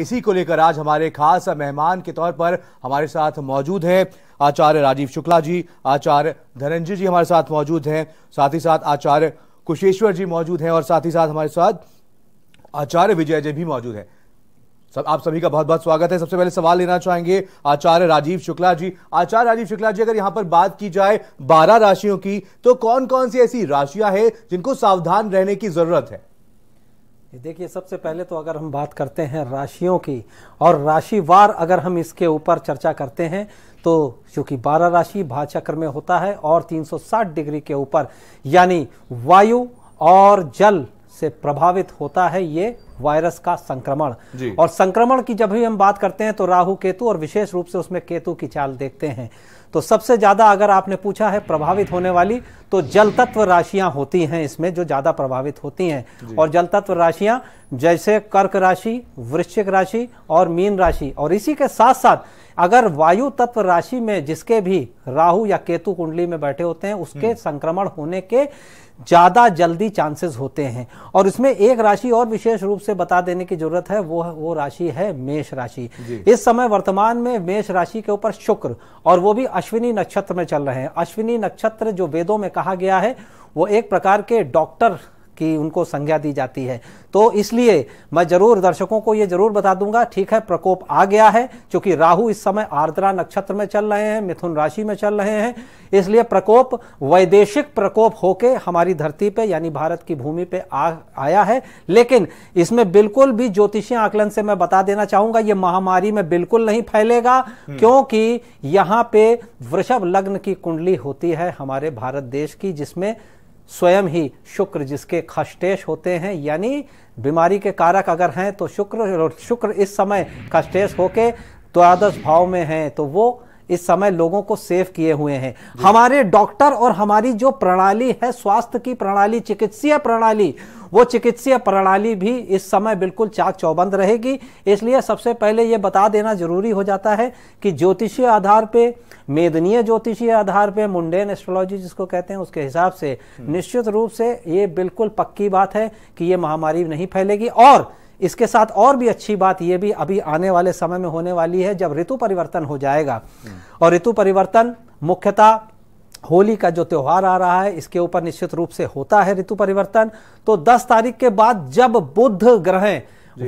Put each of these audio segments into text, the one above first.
इसी को लेकर आज हमारे खास मेहमान के तौर पर हमारे साथ मौजूद हैं आचार्य राजीव शुक्ला जी आचार्य धनंजय जी हमारे साथ मौजूद हैं साथ ही साथ आचार्य कुशेश्वर जी मौजूद हैं और साथ ही साथ हमारे साथ आचार्य विजय जी भी मौजूद हैं सब आप सभी का बहुत बहुत स्वागत है सबसे पहले सवाल लेना चाहेंगे आचार्य राजीव शुक्ला जी आचार्य राजीव शुक्ला जी अगर यहां पर बात की जाए बारह राशियों की तो कौन कौन सी ऐसी राशियां हैं जिनको सावधान रहने की जरूरत है देखिए सबसे पहले तो अगर हम बात करते हैं राशियों की और राशिवार अगर हम इसके ऊपर चर्चा करते हैं तो चूंकि बारह राशि भाचक्र में होता है और 360 डिग्री के ऊपर यानी वायु और जल से प्रभावित होता है ये वायरस का संक्रमण और संक्रमण की जब भी हम बात करते हैं तो राहु केतु और विशेष रूप से उसमें केतु की चाल देखते हैं तो सबसे ज़्यादा अगर आपने पूछा है प्रभावित होने वाली तो जल तत्व राशियां होती हैं इसमें जो ज़्यादा प्रभावित होती हैं और जल तत्व राशियां जैसे कर्क राशि वृश्चिक राशि और मीन राशि और इसी के साथ साथ अगर वायु तत्व राशि में जिसके भी राहु या केतु कुंडली में बैठे होते हैं उसके हम्म। संक्रमण होने के ज़्यादा जल्दी चांसेस होते हैं और इसमें एक राशि और विशेष रूप से बता देने की जरूरत है वो वो राशि है मेष राशि इस समय वर्तमान में मेष राशि के ऊपर शुक्र और वो भी अश्विनी नक्षत्र में चल रहे हैं अश्विनी नक्षत्र जो वेदों में कहा गया है वो एक प्रकार के डॉक्टर की उनको संज्ञा दी जाती है तो इसलिए मैं जरूर दर्शकों को ये जरूर बता दूंगा ठीक है प्रकोप आ गया है क्योंकि राहु इस समय आर्द्रा नक्षत्र में चल रहे हैं मिथुन राशि में चल रहे हैं इसलिए प्रकोप वैदेशिक प्रकोप होके हमारी धरती पे यानी भारत की भूमि पे आ आया है लेकिन इसमें बिल्कुल भी ज्योतिषीय आकलन से मैं बता देना चाहूंगा ये महामारी में बिल्कुल नहीं फैलेगा हम्म। क्योंकि यहाँ पे वृषभ लग्न की कुंडली होती है हमारे भारत देश की जिसमें स्वयं ही शुक्र जिसके खष्टेश होते हैं यानी बीमारी के कारक अगर हैं तो शुक्र शुक्र इस समय खष्टेश होके द्वादश भाव में हैं तो वो इस समय लोगों को सेव किए हुए हैं हमारे डॉक्टर और हमारी जो प्रणाली है स्वास्थ्य की प्रणाली चिकित्सीय प्रणाली वो चिकित्सीय प्रणाली भी इस समय बिल्कुल चाक चौबंद रहेगी इसलिए सबसे पहले ये बता देना जरूरी हो जाता है कि ज्योतिषीय आधार पर मेदनीय ज्योतिषीय आधार पर मुंडेन एस्ट्रोलॉजी जिसको कहते हैं उसके हिसाब से हम्म। निश्चित रूप से ये बिल्कुल पक्की बात है कि ये महामारी नहीं फैलेगी और इसके साथ और भी अच्छी बात यह भी अभी आने वाले समय में होने वाली है जब ऋतु परिवर्तन हो जाएगा हम्म। और ऋतु परिवर्तन मुख्यतः होली का जो त्यौहार आ रहा है इसके ऊपर निश्चित रूप से होता है ऋतु परिवर्तन तो 10 तारीख के बाद जब बुद्ध ग्रह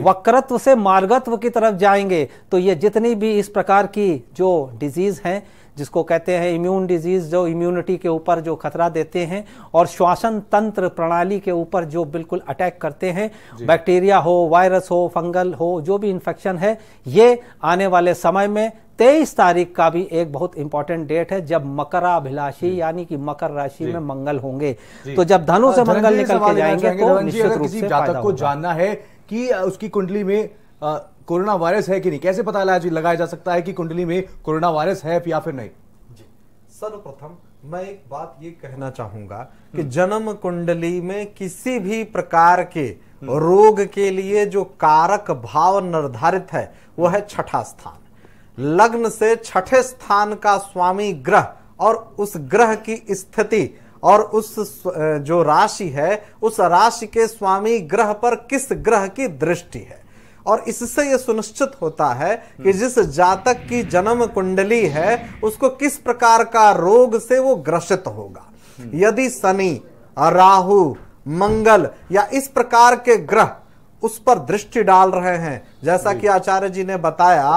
वक्रत्व से मार्गत्व की तरफ जाएंगे तो ये जितनी भी इस प्रकार की जो डिजीज हैं जिसको कहते हैं इम्यून डिजीज़ जो इम्यूनिटी के ऊपर जो खतरा देते हैं और श्वासन तंत्र प्रणाली के ऊपर जो बिल्कुल अटैक करते हैं बैक्टीरिया हो वायरस हो फंगल हो जो भी इन्फेक्शन है ये आने वाले समय में तेईस तारीख का भी एक बहुत इंपॉर्टेंट डेट है जब मकराभिलाषी यानी कि मकर राशि में मंगल होंगे तो जब धनु से मंगल निकल के जाएंगे तो निश्चित रूप से जातक को जानना है कि उसकी कुंडली में कोरोना वायरस है कि नहीं कैसे पता लगाया जा सकता है कि कुंडली में कोरोना वायरस है या फिर नहीं जी सर्वप्रथम मैं एक बात ये कहना चाहूंगा कि जन्म कुंडली में किसी भी प्रकार के रोग के लिए जो कारक भाव निर्धारित है वह है छठा स्थान लग्न से छठे स्थान का स्वामी ग्रह और उस ग्रह की स्थिति और उस जो राशि है उस राशि के स्वामी ग्रह पर किस ग्रह की दृष्टि है और इससे यह सुनिश्चित होता है कि हम्म। जिस जातक की जन्म कुंडली है उसको किस प्रकार का रोग से वो ग्रसित होगा हम्म। यदि शनि राहु मंगल या इस प्रकार के ग्रह उस पर दृष्टि डाल रहे हैं जैसा कि आचार्य जी ने बताया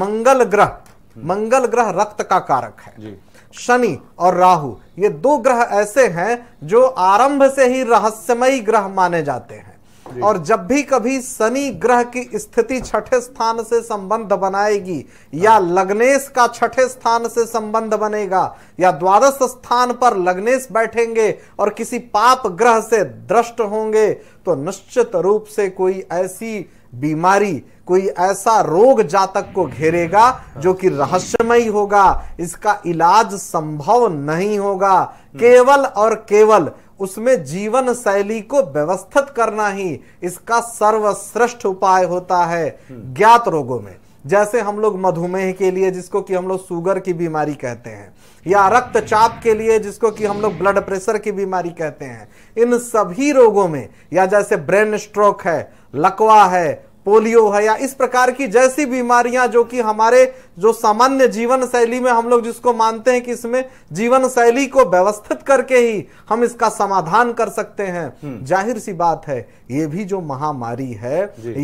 मंगल ग्रह हम्म। मंगल ग्रह रक्त का कारक है शनि और राहु ये दो ग्रह ऐसे हैं जो आरंभ से ही रहस्यमयी ग्रह माने जाते हैं और जब भी कभी शनि ग्रह की स्थिति छठे स्थान से संबंध बनाएगी या हाँ। लग्नेश का छठे स्थान से संबंध बनेगा या द्वादश स्थान पर लग्नेश बैठेंगे और किसी पाप ग्रह से दृष्ट होंगे तो निश्चित रूप से कोई ऐसी बीमारी कोई ऐसा रोग जातक को घेरेगा हाँ। जो कि रहस्यमय होगा इसका इलाज संभव नहीं होगा केवल और केवल उसमें जीवन शैली को व्यवस्थित करना ही इसका सर्वश्रेष्ठ उपाय होता है ज्ञात रोगों में जैसे हम लोग मधुमेह के लिए जिसको कि हम लोग सुगर की बीमारी कहते हैं या रक्तचाप के लिए जिसको कि हम लोग ब्लड प्रेशर की बीमारी कहते हैं इन सभी रोगों में या जैसे ब्रेन स्ट्रोक है लकवा है पोलियो है या इस प्रकार की जैसी बीमारियां जो कि हमारे जो सामान्य जीवन शैली में हम लोग जिसको मानते हैं कि इसमें जीवन शैली को व्यवस्थित करके ही हम इसका समाधान कर सकते हैं हम्म। जाहिर सी बात है ये भी जो महामारी है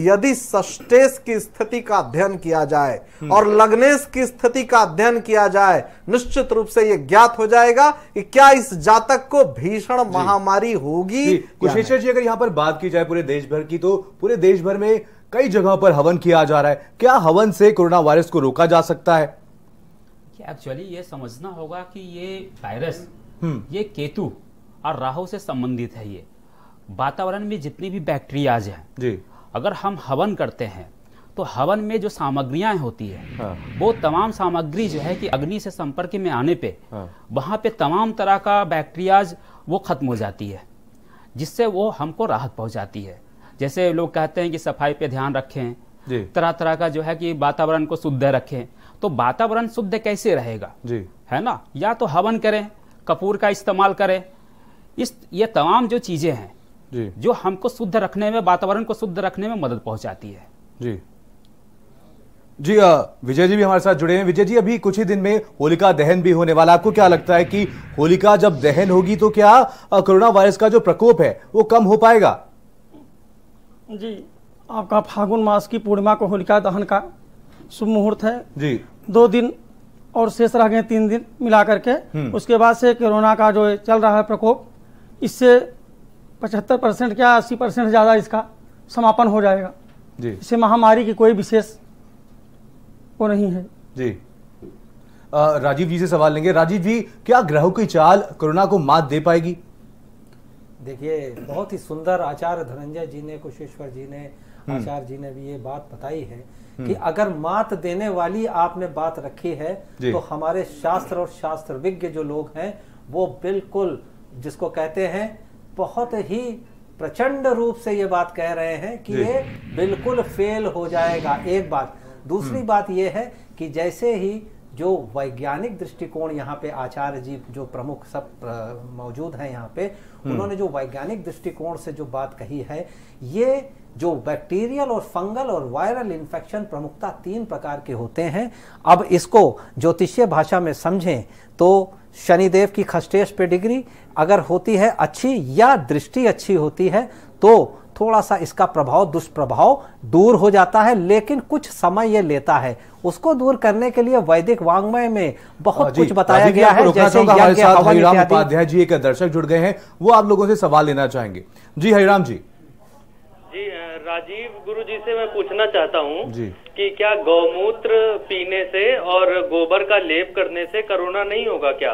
यदि सस्टेस की स्थिति का अध्ययन किया जाए हम्म। और लग्नेश की स्थिति का अध्ययन किया जाए निश्चित रूप से ये ज्ञात हो जाएगा कि क्या इस जातक को भीषण महामारी होगी कुशेश्वर जी अगर यहाँ पर बात की जाए पूरे देश भर की तो पूरे देश भर में कई जगह पर हवन किया जा रहा है क्या हवन से कोरोना वायरस को रोका जा सकता है एक्चुअली ये समझना होगा कि ये वायरस हम्म। ये केतु और राहु से संबंधित है ये वातावरण में जितनी भी बैक्टीरियाज हैं जी अगर हम हवन करते हैं तो हवन में जो सामग्रियां होती है हाँ। वो तमाम सामग्री जो है कि अग्नि से संपर्क में आने पे हाँ। वहाँ पे तमाम तरह का बैक्टीरियाज वो खत्म हो जाती है जिससे वो हमको राहत पहुंचाती है जैसे लोग कहते हैं कि सफाई पे ध्यान रखें तरह तरह का जो है कि वातावरण को शुद्ध रखें तो वातावरण शुद्ध कैसे रहेगा जी है ना या तो हवन करें कपूर का इस्तेमाल करें इस ये तमाम जो चीज़ें हैं जी जो हमको शुद्ध रखने में वातावरण को शुद्ध रखने में मदद पहुंचाती है जी जी विजय जी भी हमारे साथ जुड़े हैं विजय जी अभी कुछ ही दिन में होलिका दहन भी होने वाला आपको क्या लगता है कि होलिका जब दहन होगी तो क्या कोरोना वायरस का जो प्रकोप है वो कम हो पाएगा जी आपका फागुन मास की पूर्णिमा को होलिका दहन का शुभ मुहूर्त है जी दो दिन और शेष रह गए तीन दिन मिला करके हम्म। उसके बाद से कोरोना का जो चल रहा है प्रकोप इससे पचहत्तर परसेंट क्या अस्सी परसेंट ज़्यादा इसका समापन हो जाएगा जी इससे महामारी की कोई विशेष वो नहीं है जी आ, राजीव जी से सवाल लेंगे राजीव जी क्या ग्रहों की चाल कोरोना को मात दे पाएगी देखिए बहुत ही सुंदर आचार्य धनंजय जी ने कुशेश्वर जी ने हम्म। आचार्य जी ने भी ये बात बताई है कि हम्म। अगर मात देने वाली आपने बात रखी है तो हमारे शास्त्र और शास्त्र विज्ञ जो लोग हैं वो बिल्कुल जिसको कहते हैं बहुत ही प्रचंड रूप से ये बात कह रहे हैं कि ये बिल्कुल फेल हो जाएगा एक बात दूसरी हम्म। बात यह है कि जैसे ही जो वैज्ञानिक दृष्टिकोण यहाँ पे आचार्य जी जो प्रमुख सब मौजूद हैं यहाँ पे हम्म। उन्होंने जो वैज्ञानिक दृष्टिकोण से जो बात कही है ये जो बैक्टीरियल और फंगल और वायरल इन्फेक्शन प्रमुखता तीन प्रकार के होते हैं अब इसको ज्योतिषीय भाषा में समझें तो शनिदेव की खस्टेश पे डिग्री अगर होती है अच्छी या दृष्टि अच्छी होती है तो थोड़ा सा इसका प्रभाव दुष्प्रभाव दूर हो जाता है लेकिन कुछ समय ये लेता है उसको दूर करने के लिए वैदिक वांग्मय में बहुत हाँ कुछ बताया गया है जैसे हरिराम उपाध्याय जी एक दर्शक जुड़ गए हैं वो आप लोगों से सवाल लेना चाहेंगे जी हरिराम जी जी राजीव गुरु जी से मैं पूछना चाहता हूँ कि क्या गौमूत्र पीने से और गोबर का लेप करने से कोरोना नहीं होगा क्या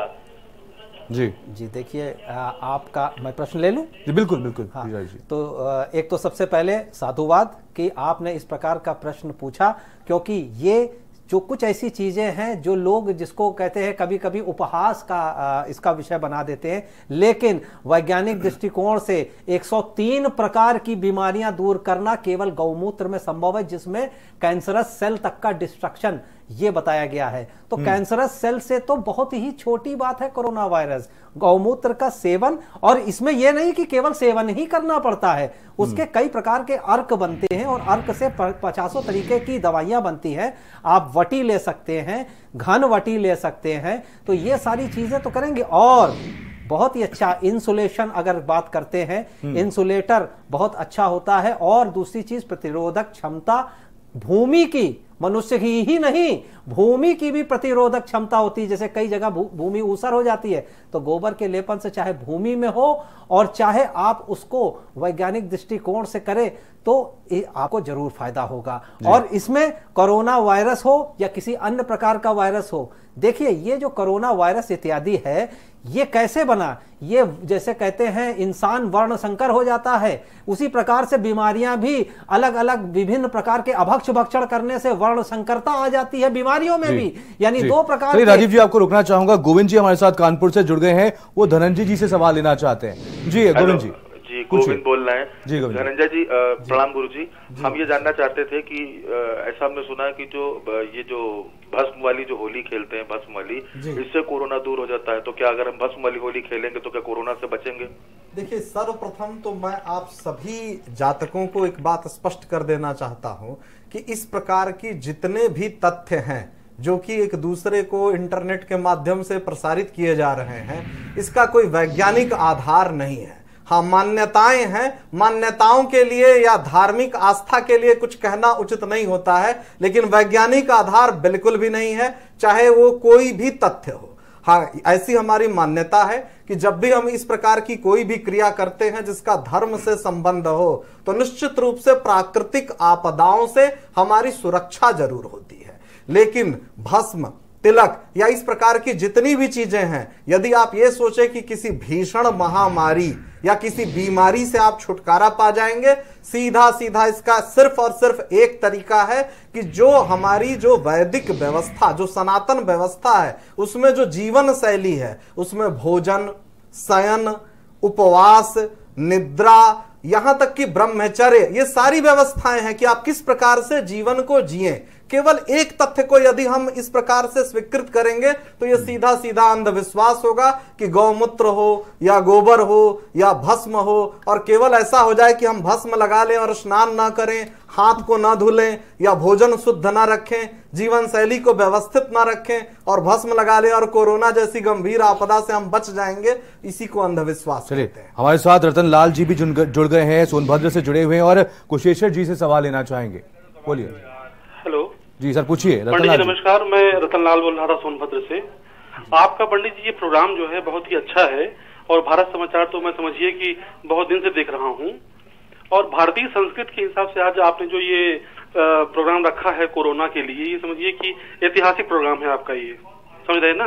जी जी देखिए आपका मैं प्रश्न ले लूं जी बिल्कुल बिल्कुल हाँ जी तो एक तो सबसे पहले साधुवाद कि आपने इस प्रकार का प्रश्न पूछा क्योंकि ये जो कुछ ऐसी चीज़ें हैं जो लोग जिसको कहते हैं कभी कभी उपहास का इसका विषय बना देते हैं लेकिन वैज्ञानिक दृष्टिकोण से 103 प्रकार की बीमारियां दूर करना केवल गौमूत्र में संभव है जिसमें कैंसरस सेल तक का डिस्ट्रक्शन ये बताया गया है तो हम्म। कैंसरस सेल से तो बहुत ही छोटी बात है कोरोना वायरस गौमूत्र का सेवन और इसमें यह नहीं कि केवल सेवन ही करना पड़ता है उसके हम्म। कई प्रकार के अर्क बनते हैं और अर्क से पचासों तरीके की दवाइयां बनती हैं आप वटी ले सकते हैं घन वटी ले सकते हैं तो ये सारी चीजें तो करेंगे और बहुत ही अच्छा इंसुलेशन अगर बात करते हैं हम्म। इंसुलेटर बहुत अच्छा होता है और दूसरी चीज प्रतिरोधक क्षमता भूमि की मनुष्य की ही नहीं भूमि की भी प्रतिरोधक क्षमता होती है जैसे कई जगह भूमि ऊसर हो जाती है तो गोबर के लेपन से चाहे भूमि में हो और चाहे आप उसको वैज्ञानिक दृष्टिकोण से करें तो आपको जरूर फायदा होगा और इसमें कोरोना वायरस हो या किसी अन्य प्रकार का वायरस हो देखिए ये जो कोरोना वायरस इत्यादि है ये कैसे बना ये जैसे कहते हैं इंसान वर्ण संकर हो जाता है उसी प्रकार से बीमारियां भी अलग अलग विभिन्न प्रकार के अभक्ष भक्षण करने से वर्ण वर्ण संकरता आ जाती है बीमारियों में भी यानी दो प्रकार राजीव जी आपको रुकना चाहूंगा गोविंद जी हमारे साथ कानपुर से जुड़ गए हैं वो धनंजय जी से सवाल लेना चाहते हैं जी गोविंद जी जी गोविंद बोल रहे हैं धनंजय जी प्रणाम गुरु जी हम ये जानना चाहते थे कि ऐसा हमने सुना है कि जो ये जो भस्म वाली जो होली खेलते हैं भस्म वाली इससे कोरोना दूर हो जाता है तो क्या अगर हम भस्म वाली होली खेलेंगे तो क्या कोरोना से बचेंगे देखिए सर्वप्रथम तो मैं आप सभी जातकों को एक बात स्पष्ट कर देना चाहता हूँ कि इस प्रकार की जितने भी तथ्य हैं जो कि एक दूसरे को इंटरनेट के माध्यम से प्रसारित किए जा रहे हैं इसका कोई वैज्ञानिक आधार नहीं है हाँ मान्यताएं हैं मान्यताओं के लिए या धार्मिक आस्था के लिए कुछ कहना उचित नहीं होता है लेकिन वैज्ञानिक आधार बिल्कुल भी नहीं है चाहे वो कोई भी तथ्य हो हाँ ऐसी हमारी मान्यता है कि जब भी हम इस प्रकार की कोई भी क्रिया करते हैं जिसका धर्म से संबंध हो तो निश्चित रूप से प्राकृतिक आपदाओं से हमारी सुरक्षा जरूर होती है लेकिन भस्म तिलक या इस प्रकार की जितनी भी चीजें हैं यदि आप ये सोचें कि किसी भीषण महामारी या किसी बीमारी से आप छुटकारा पा जाएंगे सीधा सीधा इसका सिर्फ और सिर्फ एक तरीका है कि जो हमारी जो वैदिक व्यवस्था जो सनातन व्यवस्था है उसमें जो जीवन शैली है उसमें भोजन शयन उपवास निद्रा यहां तक कि ब्रह्मचर्य ये सारी व्यवस्थाएं हैं कि आप किस प्रकार से जीवन को जिए केवल एक तथ्य को यदि हम इस प्रकार से स्वीकृत करेंगे तो यह सीधा सीधा अंधविश्वास होगा कि गौमूत्र हो या गोबर हो या भस्म हो और केवल ऐसा हो जाए कि हम भस्म लगा लें और स्नान ना करें हाथ को ना धुलें या भोजन शुद्ध ना रखें जीवन शैली को व्यवस्थित ना रखें और भस्म लगा लें और कोरोना जैसी गंभीर आपदा से हम बच जाएंगे इसी को अंधविश्वास हैं हमारे साथ रतन लाल जी भी जुड़ गए हैं सोनभद्र से जुड़े हुए हैं और कुशेश्वर जी से सवाल लेना चाहेंगे बोलिए हेलो जी सर पूछिए पंडित जी नमस्कार मैं रतन लाल बोल रहा था सोनभद्र से आपका पंडित जी ये प्रोग्राम जो है बहुत ही अच्छा है और भारत समाचार तो मैं समझिए कि बहुत दिन से देख रहा हूँ और भारतीय संस्कृति के हिसाब से आज आपने जो ये प्रोग्राम रखा है कोरोना के लिए ये समझिए कि ऐतिहासिक प्रोग्राम है आपका ये समझ रहे ना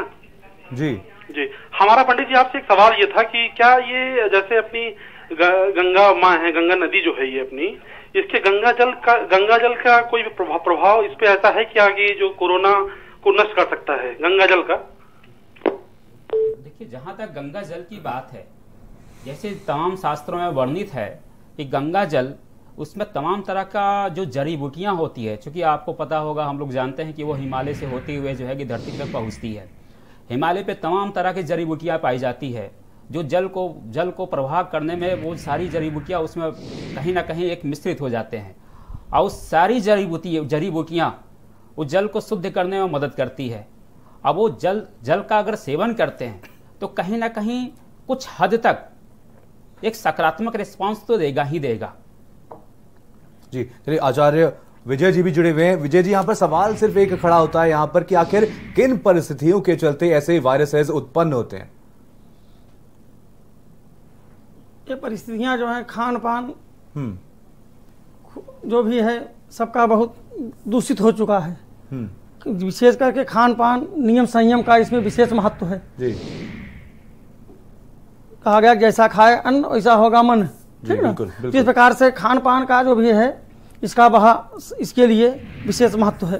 जी जी हमारा पंडित जी आपसे एक सवाल ये था कि क्या ये जैसे अपनी गंगा माँ है गंगा नदी जो है ये अपनी इसके गंगा जल का गंगा जल का कोई प्रभाव इस पे ऐसा है कि आगे जो कोरोना को नष्ट कर सकता है गंगा जल का देखिए जहाँ तक गंगा जल की बात है जैसे तमाम शास्त्रों में वर्णित है कि गंगा जल उसमें तमाम तरह का जो जड़ी बूटियाँ होती है चूँकि आपको पता होगा हम लोग जानते हैं कि वो हिमालय से होते हुए जो है कि धरती तक पहुँचती है हिमालय पे तमाम तरह की जड़ी बूटियाँ पाई जाती है जो जल को जल को प्रभाव करने में वो सारी जड़ी बूटियाँ उसमें कहीं ना कहीं एक मिश्रित हो जाते हैं और उस सारी जड़ी बूटी जड़ी बूटियाँ वो जल को शुद्ध करने में मदद करती है अब वो जल जल का अगर सेवन करते हैं तो कहीं ना कहीं कुछ हद तक एक सकारात्मक रिस्पॉन्स तो देगा ही देगा जी चलिए आचार्य विजय जी भी जुड़े हुए हैं विजय जी यहाँ पर सवाल सिर्फ एक खड़ा होता है यहाँ पर कि आखिर किन परिस्थितियों के चलते ऐसे वायरसेस उत्पन्न होते हैं ये परिस्थितियां जो है खान पान हम्म। जो भी है सबका बहुत दूषित हो चुका है हम्म। विशेष करके खान पान नियम संयम का इसमें विशेष महत्व है जी कहा गया जैसा खाए अन्न वैसा होगा मन ठीक ना जिस तो प्रकार से खान पान का जो भी है इसका वहा इसके लिए विशेष महत्व है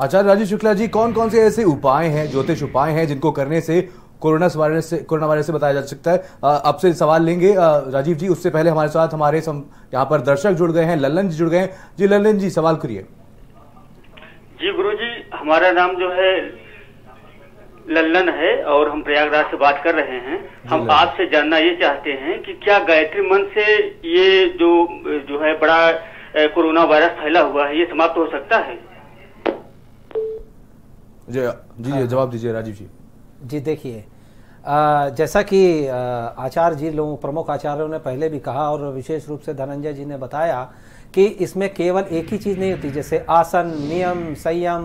आचार्य राजीव शुक्ला जी कौन कौन से ऐसे उपाय हैं ज्योतिष उपाय हैं जिनको करने से कोरोना वायरस से कोरोना वायरस से बताया जा सकता है आपसे सवाल लेंगे आ, राजीव जी उससे पहले हमारे साथ हमारे सम, यहाँ पर दर्शक जुड़ गए हैं ललन जी जुड़ गए हैं जी ललन जी सवाल करिए जी गुरु जी हमारा नाम जो है लल्लन है और हम प्रयागराज से बात कर रहे हैं हम आपसे जानना ये चाहते हैं कि क्या गायत्री मंत्र से ये जो जो है बड़ा कोरोना वायरस फैला हुआ है ये समाप्त हो सकता है जी जी जवाब दीजिए राजीव जी जी देखिए जैसा कि आचार्य जी लोगों प्रमुख आचार्यों ने पहले भी कहा और विशेष रूप से धनंजय जी ने बताया कि इसमें केवल एक ही चीज़ नहीं होती जैसे आसन नियम संयम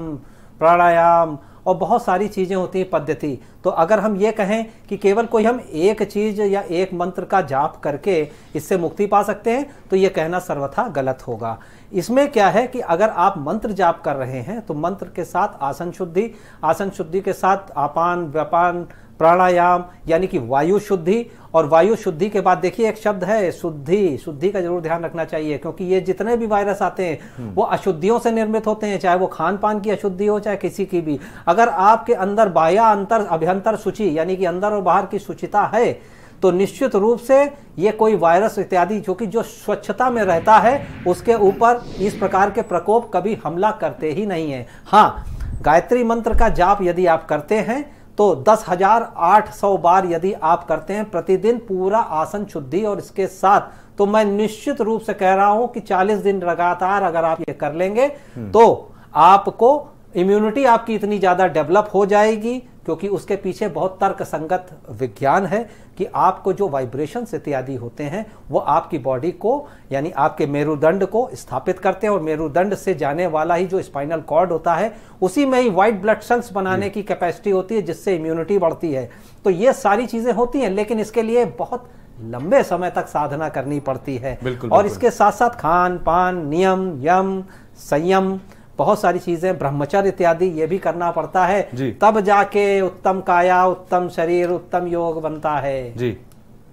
प्राणायाम और बहुत सारी चीज़ें होती हैं पद्धति तो अगर हम ये कहें कि केवल कोई हम एक चीज़ या एक मंत्र का जाप करके इससे मुक्ति पा सकते हैं तो ये कहना सर्वथा गलत होगा इसमें क्या है कि अगर आप मंत्र जाप कर रहे हैं तो मंत्र के साथ आसन शुद्धि आसन शुद्धि के साथ आपान व्यापान प्राणायाम यानी कि वायु शुद्धि और वायु शुद्धि के बाद देखिए एक शब्द है शुद्धि शुद्धि का जरूर ध्यान रखना चाहिए क्योंकि ये जितने भी वायरस आते हैं हम्म। वो अशुद्धियों से निर्मित होते हैं चाहे वो खान पान की अशुद्धि हो चाहे किसी की भी अगर आपके अंदर बाह्या अंतर अभ्यंतर सूची यानी कि अंदर और बाहर की शुचिता है तो निश्चित रूप से ये कोई वायरस इत्यादि जो कि जो स्वच्छता में रहता है उसके ऊपर इस प्रकार के प्रकोप कभी हमला करते ही नहीं है हाँ गायत्री मंत्र का जाप यदि आप करते हैं तो दस हजार आठ सौ बार यदि आप करते हैं प्रतिदिन पूरा आसन शुद्धि और इसके साथ तो मैं निश्चित रूप से कह रहा हूं कि चालीस दिन लगातार अगर आप ये कर लेंगे हम्म। तो आपको इम्यूनिटी आपकी इतनी ज्यादा डेवलप हो जाएगी क्योंकि उसके पीछे बहुत तर्क संगत विज्ञान है कि आपको जो वाइब्रेशंस इत्यादि होते हैं वो आपकी बॉडी को यानी आपके मेरुदंड को स्थापित करते हैं और मेरुदंड से जाने वाला ही जो स्पाइनल कॉर्ड होता है उसी में ही वाइट ब्लड सेल्स बनाने की कैपेसिटी होती है जिससे इम्यूनिटी बढ़ती है तो ये सारी चीज़ें होती हैं लेकिन इसके लिए बहुत लंबे समय तक साधना करनी पड़ती है बिल्कुल, और बिल्कुल। इसके साथ साथ खान पान नियम यम संयम बहुत सारी चीजें ब्रह्मचर्य इत्यादि ये भी करना पड़ता है तब जाके उत्तम काया उत्तम शरीर उत्तम योग बनता है जी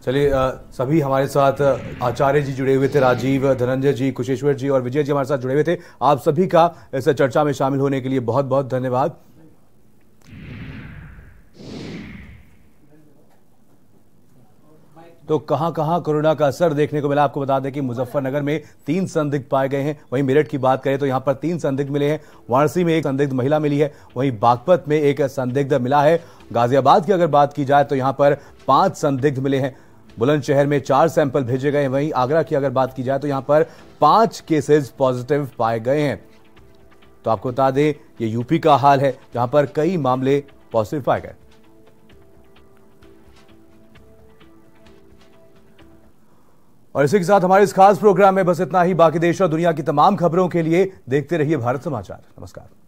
चलिए सभी हमारे साथ आचार्य जी जुड़े हुए थे राजीव धनंजय जी कुशेश्वर जी और विजय जी हमारे साथ जुड़े हुए थे आप सभी का इस चर्चा में शामिल होने के लिए बहुत बहुत धन्यवाद तो कहां कहां कोरोना का असर देखने को मिला आपको बता दें कि मुजफ्फरनगर में तीन संदिग्ध पाए गए हैं वहीं मेरठ की बात करें तो यहां पर तीन संदिग्ध मिले हैं वाराणसी में एक संदिग्ध महिला मिली है वहीं बागपत में एक संदिग्ध मिला है गाजियाबाद की अगर बात की जाए तो यहां पर पांच संदिग्ध मिले हैं बुलंदशहर में चार सैंपल भेजे गए हैं वहीं आगरा की अगर बात की जाए तो यहां पर पांच केसेज पॉजिटिव पाए गए हैं तो आपको बता दें ये यूपी का हाल है जहां पर कई मामले पॉजिटिव पाए गए और इसी के साथ हमारे इस खास प्रोग्राम में बस इतना ही बाकी देश और दुनिया की तमाम खबरों के लिए देखते रहिए भारत समाचार नमस्कार